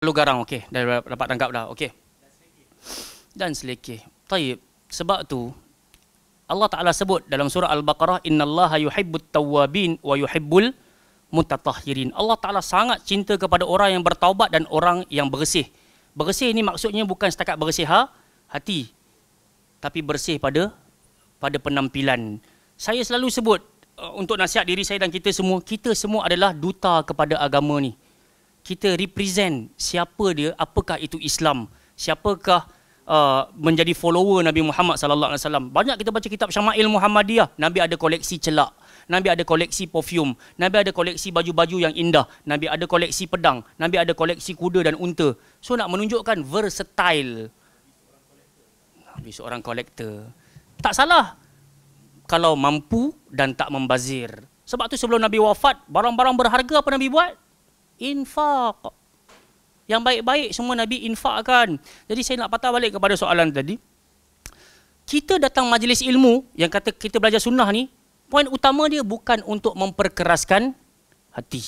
terlalu garang okey dah dapat tangkap dah okey dan selekeh taib sebab tu Allah Taala sebut dalam surah Al-Baqarah innallaha yuhibbut tawabin wa yuhibbul mutatahhirin. Allah Taala sangat cinta kepada orang yang bertaubat dan orang yang bersih. Bersih ini maksudnya bukan setakat bersih ha, hati tapi bersih pada pada penampilan. Saya selalu sebut uh, untuk nasihat diri saya dan kita semua, kita semua adalah duta kepada agama ni kita represent siapa dia, apakah itu Islam, siapakah uh, menjadi follower Nabi Muhammad sallallahu alaihi wasallam. Banyak kita baca kitab Syama'il Muhammadiyah, Nabi ada koleksi celak, Nabi ada koleksi perfume, Nabi ada koleksi baju-baju yang indah, Nabi ada koleksi pedang, Nabi ada koleksi kuda dan unta. So nak menunjukkan versatile. Nabi seorang kolektor. Tak salah kalau mampu dan tak membazir. Sebab tu sebelum Nabi wafat, barang-barang berharga apa Nabi buat? infak. Yang baik-baik semua Nabi infakkan. Jadi saya nak patah balik kepada soalan tadi. Kita datang majlis ilmu yang kata kita belajar sunnah ni, poin utama dia bukan untuk memperkeraskan hati.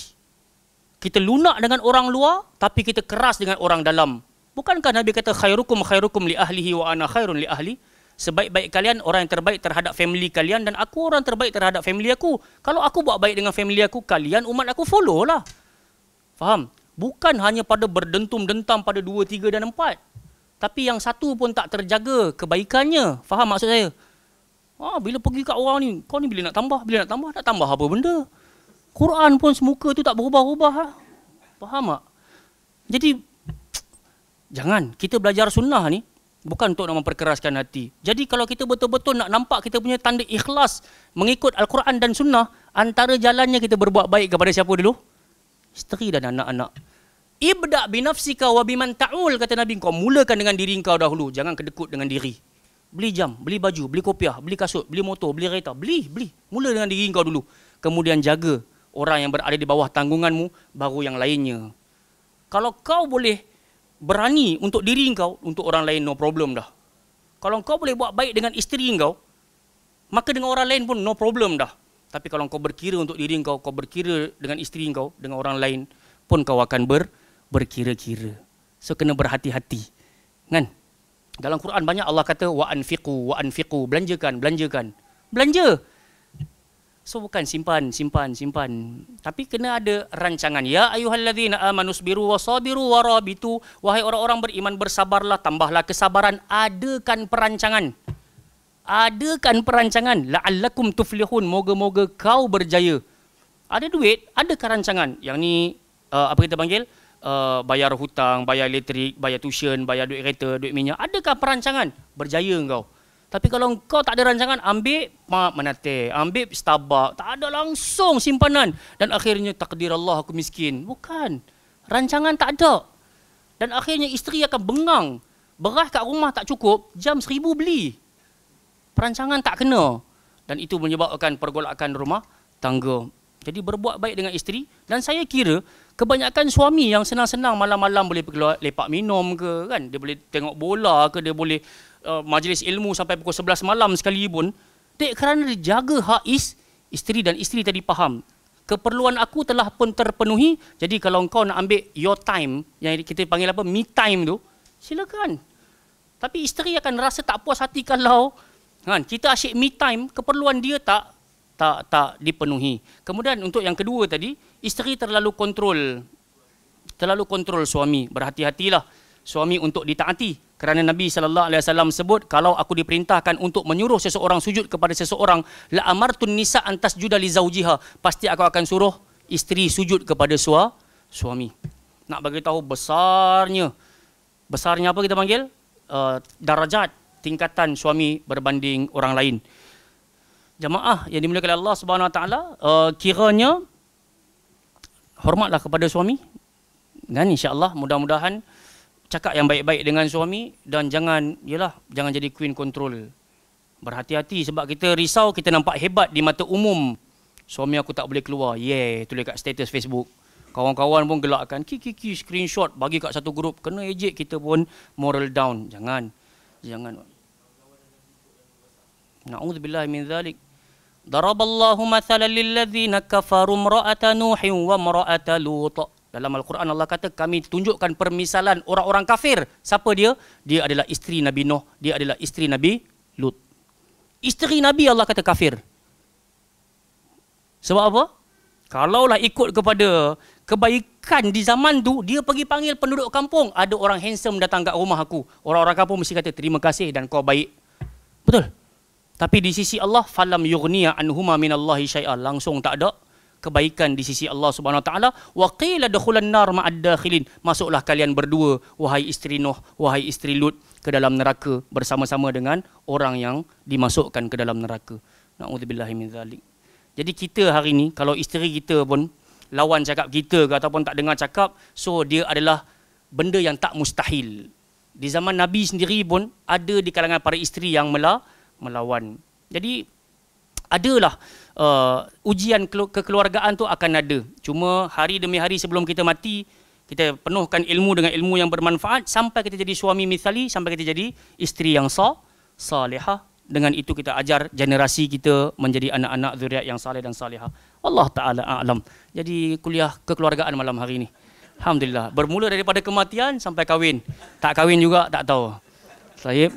Kita lunak dengan orang luar tapi kita keras dengan orang dalam. Bukankah Nabi kata khairukum khairukum li ahlihi wa ana khairun li ahli? Sebaik-baik kalian orang yang terbaik terhadap family kalian dan aku orang terbaik terhadap family aku. Kalau aku buat baik dengan family aku, kalian umat aku follow lah. Faham? Bukan hanya pada berdentum-dentam pada dua, tiga dan empat. Tapi yang satu pun tak terjaga kebaikannya. Faham maksud saya? Ah, bila pergi kat orang ni, kau ni bila nak tambah, bila nak tambah, nak tambah apa benda? Quran pun semuka tu tak berubah-ubah. Lah. Faham tak? Jadi, jangan. Kita belajar sunnah ni, bukan untuk nak memperkeraskan hati. Jadi kalau kita betul-betul nak nampak kita punya tanda ikhlas mengikut Al-Quran dan sunnah, antara jalannya kita berbuat baik kepada siapa dulu? isteri dan anak-anak. Ibda binafsika wa biman ta'ul kata Nabi kau mulakan dengan diri kau dahulu, jangan kedekut dengan diri. Beli jam, beli baju, beli kopiah, beli kasut, beli motor, beli kereta, beli, beli. Mula dengan diri kau dulu. Kemudian jaga orang yang berada di bawah tanggunganmu baru yang lainnya. Kalau kau boleh berani untuk diri kau, untuk orang lain no problem dah. Kalau kau boleh buat baik dengan isteri kau, maka dengan orang lain pun no problem dah. Tapi kalau kau berkira untuk diri kau, kau berkira dengan isteri kau, dengan orang lain pun kau akan ber, berkira-kira. So kena berhati-hati. Kan? Dalam Quran banyak Allah kata wa anfiqu wa anfiqu belanjakan belanjakan. Belanja. So bukan simpan simpan simpan. Tapi kena ada rancangan. Ya ayyuhallazina amanu sabiru wasabiru warabitu. Wahai orang-orang beriman bersabarlah, tambahlah kesabaran, adakan perancangan adakan perancangan la'allakum tuflihun moga-moga kau berjaya ada duit ada kerancangan yang ni uh, apa kita panggil uh, bayar hutang bayar elektrik bayar tuition bayar duit kereta duit minyak adakah perancangan berjaya engkau tapi kalau engkau tak ada rancangan ambil mak menate ambil stabak tak ada langsung simpanan dan akhirnya takdir Allah aku miskin bukan rancangan tak ada dan akhirnya isteri akan bengang beras kat rumah tak cukup jam seribu beli perancangan tak kena dan itu menyebabkan pergolakan rumah tangga. Jadi berbuat baik dengan isteri dan saya kira kebanyakan suami yang senang-senang malam-malam boleh keluar lepak minum ke kan dia boleh tengok bola ke dia boleh uh, majlis ilmu sampai pukul 11 malam sekali pun dek kerana dia jaga hak is, isteri dan isteri tadi faham keperluan aku telah pun terpenuhi jadi kalau kau nak ambil your time yang kita panggil apa me time tu silakan tapi isteri akan rasa tak puas hati kalau kan kita asyik me time keperluan dia tak tak tak dipenuhi kemudian untuk yang kedua tadi isteri terlalu kontrol terlalu kontrol suami berhati-hatilah suami untuk ditaati kerana Nabi sallallahu alaihi wasallam sebut kalau aku diperintahkan untuk menyuruh seseorang sujud kepada seseorang la amartun nisa an tasjuda li zaujiha pasti aku akan suruh isteri sujud kepada sua, suami nak bagi tahu besarnya besarnya apa kita panggil uh, darajat tingkatan suami berbanding orang lain. Jemaah yang dimuliakan Allah Subhanahu Wa Taala, eh, kiranya hormatlah kepada suami. Dan insya-Allah mudah-mudahan cakap yang baik-baik dengan suami dan jangan yalah jangan jadi queen control. Berhati-hati sebab kita risau kita nampak hebat di mata umum. Suami aku tak boleh keluar. Ye, yeah, tulis kat status Facebook. Kawan-kawan pun gelakkan, ki ki ki screenshot bagi kat satu grup. Kena ejek kita pun moral down. Jangan jangan na'udzubillah min zalik darab Allahu mathalan lil ladzina kafaru imra'ata nuhin wa imra'ata lut dalam al-Quran Allah kata kami tunjukkan permisalan orang-orang kafir siapa dia dia adalah isteri Nabi Nuh dia adalah isteri Nabi Lut isteri Nabi Allah kata kafir sebab apa kalaulah ikut kepada kebaikan Bahkan di zaman tu dia pergi panggil penduduk kampung, ada orang handsome datang ke rumah aku. Orang-orang kampung mesti kata terima kasih dan kau baik. Betul. Tapi di sisi Allah falam yughniya anhuma minallahi syai'a, langsung tak ada kebaikan di sisi Allah Subhanahu taala wa qila dukhulan nar ma'ad dakhilin masuklah kalian berdua wahai isteri Nuh wahai isteri Lut ke dalam neraka bersama-sama dengan orang yang dimasukkan ke dalam neraka naudzubillahi min zalik jadi kita hari ini kalau isteri kita pun lawan cakap kita ke ataupun tak dengar cakap so dia adalah benda yang tak mustahil di zaman nabi sendiri pun ada di kalangan para isteri yang mela, melawan jadi adalah uh, ujian kekeluargaan tu akan ada cuma hari demi hari sebelum kita mati kita penuhkan ilmu dengan ilmu yang bermanfaat sampai kita jadi suami misali sampai kita jadi isteri yang sah salihah dengan itu kita ajar generasi kita menjadi anak-anak zuriat yang saleh dan saleha. Allah taala a'lam. Jadi kuliah kekeluargaan malam hari ini. Alhamdulillah. Bermula daripada kematian sampai kahwin. Tak kahwin juga tak tahu. Saya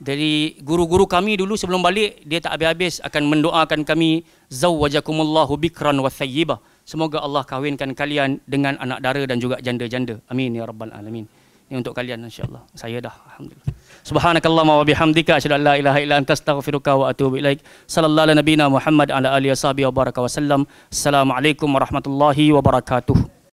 dari guru-guru kami dulu sebelum balik dia tak habis-habis akan mendoakan kami zawwajakumullahu bikran wa thayyibah. Semoga Allah kahwinkan kalian dengan anak dara dan juga janda-janda. Amin ya rabbal alamin. Ini untuk kalian insyaAllah. Saya dah. Alhamdulillah. Subhanakallah wa bihamdika. Asyadu an la ilaha illa anta astaghfiruka wa atubu ilaik. Salallahu ala nabina Muhammad ala alihi wa sahbihi wa baraka wa sallam. Assalamualaikum warahmatullahi wabarakatuh.